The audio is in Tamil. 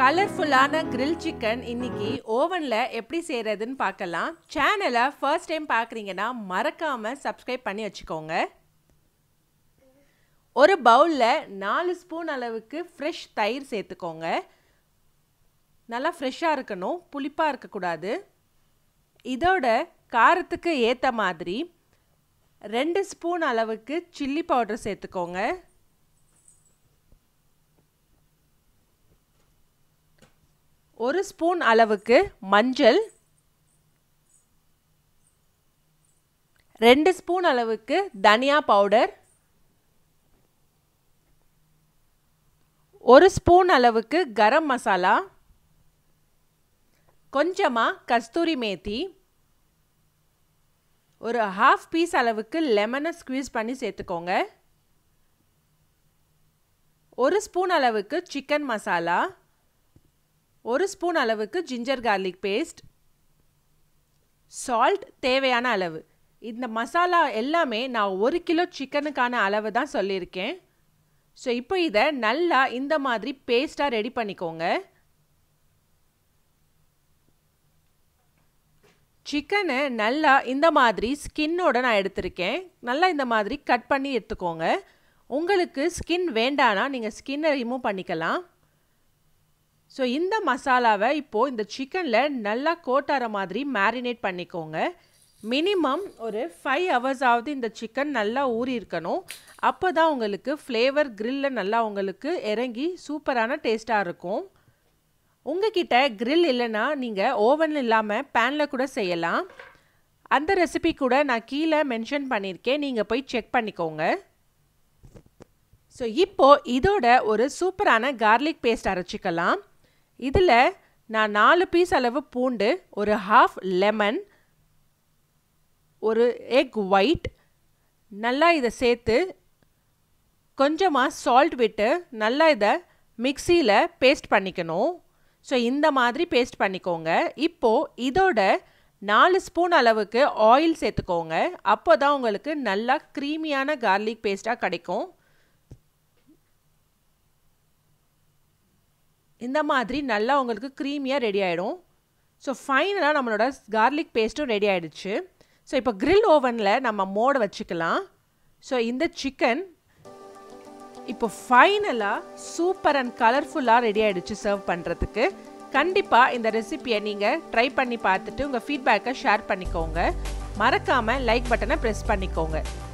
கலர்ஃபுல்லான கிரில் சிக்கன் இன்னைக்கு ஓவனில் எப்படி செய்கிறதுன்னு பார்க்கலாம் சேனலை ஃபர்ஸ்ட் டைம் பார்க்குறீங்கன்னா மறக்காமல் சப்ஸ்கிரைப் பண்ணி வச்சுக்கோங்க ஒரு பவுலில் நாலு ஸ்பூன் அளவுக்கு ஃப்ரெஷ் தயிர் சேர்த்துக்கோங்க நல்லா ஃப்ரெஷ்ஷாக இருக்கணும் புளிப்பாக இருக்கக்கூடாது இதோட காரத்துக்கு ஏற்ற மாதிரி ரெண்டு ஸ்பூன் அளவுக்கு சில்லி பவுடர் சேர்த்துக்கோங்க ஒரு ஸ்பூன் அளவுக்கு மஞ்சள் ரெண்டு ஸ்பூன் அளவுக்கு தனியா பவுடர் ஒரு ஸ்பூன் அளவுக்கு கரம் மசாலா கொஞ்சமாக கஸ்தூரி மேத்தி ஒரு ஹாஃப் பீஸ் அளவுக்கு லெமனை ஸ்க்வீஸ் பண்ணி சேர்த்துக்கோங்க ஒரு ஸ்பூன் அளவுக்கு சிக்கன் மசாலா ஒரு ஸ்பூன் அளவுக்கு ஜிஞ்சர் கார்லிக் பேஸ்ட் சால்ட் தேவையான அளவு இந்த மசாலா எல்லாமே நான் ஒரு கிலோ சிக்கனுக்கான அளவு தான் சொல்லியிருக்கேன் ஸோ இப்போ இதை நல்லா இந்த மாதிரி பேஸ்ட்டாக ரெடி பண்ணிக்கோங்க சிக்கனை நல்லா இந்த மாதிரி ஸ்கின்னோட நான் எடுத்திருக்கேன் நல்லா இந்த மாதிரி கட் பண்ணி எடுத்துக்கோங்க உங்களுக்கு ஸ்கின் வேண்டானா நீங்கள் ஸ்கின்னை ரிமூவ் பண்ணிக்கலாம் ஸோ இந்த மசாலாவை இப்போது இந்த சிக்கனில் நல்லா கோட்டார மாதிரி மேரினேட் பண்ணிக்கோங்க மினிமம் ஒரு ஃபைவ் ஹவர்ஸாவது இந்த சிக்கன் நல்லா ஊறி இருக்கணும் அப்போ தான் உங்களுக்கு ஃப்ளேவர் க்ரில்லில் நல்லா உங்களுக்கு இறங்கி சூப்பரான டேஸ்ட்டாக இருக்கும் உங்ககிட்ட க்ரில் இல்லைன்னா நீங்கள் ஓவன் இல்லாமல் பேனில் கூட செய்யலாம் அந்த ரெசிபி கூட நான் கீழே மென்ஷன் பண்ணியிருக்கேன் நீங்கள் போய் செக் பண்ணிக்கோங்க ஸோ இப்போது இதோட ஒரு சூப்பரான கார்லிக் பேஸ்ட் அரைச்சிக்கலாம் இதில் நான் நாலு பீஸ் அளவு பூண்டு ஒரு ஹாஃப் லெமன் ஒரு எக் ஒயிட் நல்லா இதை சேர்த்து கொஞ்சமாக சால்ட் விட்டு நல்லா இதை மிக்சியில் பேஸ்ட் பண்ணிக்கணும் ஸோ இந்த மாதிரி பேஸ்ட் பண்ணிக்கோங்க இப்போது இதோட நாலு ஸ்பூன் அளவுக்கு ஆயில் சேர்த்துக்கோங்க அப்போ தான் உங்களுக்கு நல்லா க்ரீமியான கார்லிக் பேஸ்ட்டாக கிடைக்கும் இந்த மாதிரி நல்லா உங்களுக்கு க்ரீமியாக ரெடி ஆகிடும் ஸோ ஃபைனலாக நம்மளோட கார்லிக் பேஸ்ட்டும் ரெடி ஆகிடுச்சு ஸோ இப்போ க்ரில் ஓவனில் நம்ம மோட வச்சுக்கலாம் ஸோ இந்த சிக்கன் இப்போ ஃபைனலாக சூப்பர் அண்ட் கலர்ஃபுல்லாக ரெடி ஆகிடுச்சு சர்வ் பண்ணுறதுக்கு கண்டிப்பாக இந்த ரெசிப்பியை நீங்கள் ட்ரை பண்ணி பார்த்துட்டு உங்கள் ஃபீட்பேக்கை ஷேர் பண்ணிக்கோங்க மறக்காமல் லைக் பட்டனை ப்ரெஸ் பண்ணிக்கோங்க